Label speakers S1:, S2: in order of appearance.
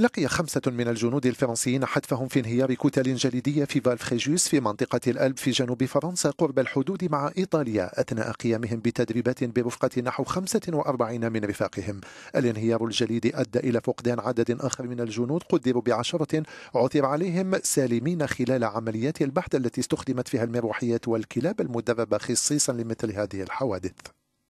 S1: لقي خمسة من الجنود الفرنسيين حتفهم في انهيار كتل جليدية في فالفريجوس في منطقة الألب في جنوب فرنسا قرب الحدود مع إيطاليا أثناء قيامهم بتدريبات برفقة نحو 45 من رفاقهم الانهيار الجليدي أدى إلى فقدان عدد آخر من الجنود قدروا بعشرة عثر عليهم سالمين خلال عمليات البحث التي استخدمت فيها المروحيات والكلاب المدربة خصيصا لمثل هذه الحوادث